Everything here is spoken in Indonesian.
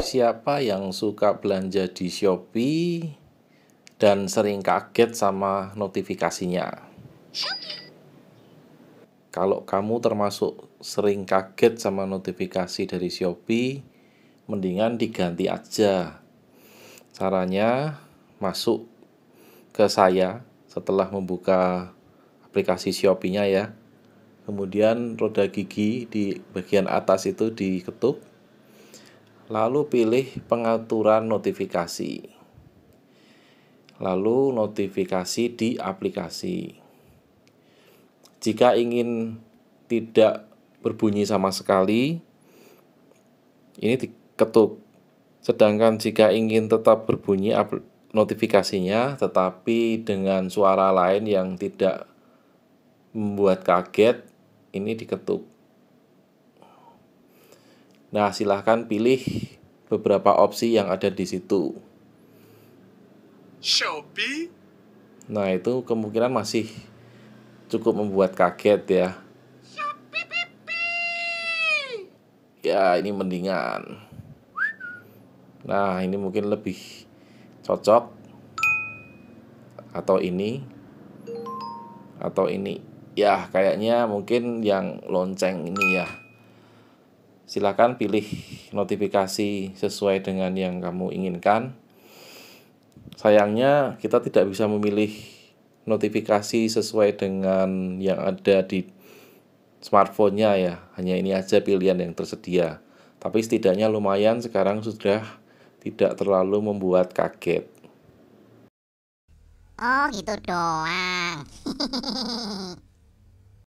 siapa yang suka belanja di Shopee dan sering kaget sama notifikasinya? Kalau kamu termasuk sering kaget sama notifikasi dari Shopee, mendingan diganti aja. Caranya masuk ke saya setelah membuka aplikasi Shopee-nya ya. Kemudian roda gigi di bagian atas itu diketuk Lalu pilih pengaturan notifikasi. Lalu notifikasi di aplikasi. Jika ingin tidak berbunyi sama sekali, ini diketuk. Sedangkan jika ingin tetap berbunyi notifikasinya tetapi dengan suara lain yang tidak membuat kaget, ini diketuk. Nah, silahkan pilih beberapa opsi yang ada di situ. Shopee. Nah, itu kemungkinan masih cukup membuat kaget ya. Ya, ini mendingan. Nah, ini mungkin lebih cocok. Atau ini. Atau ini. Ya, kayaknya mungkin yang lonceng ini ya silakan pilih notifikasi sesuai dengan yang kamu inginkan. Sayangnya kita tidak bisa memilih notifikasi sesuai dengan yang ada di smartphone-nya ya. Hanya ini aja pilihan yang tersedia. Tapi setidaknya lumayan sekarang sudah tidak terlalu membuat kaget. Oh, gitu doang.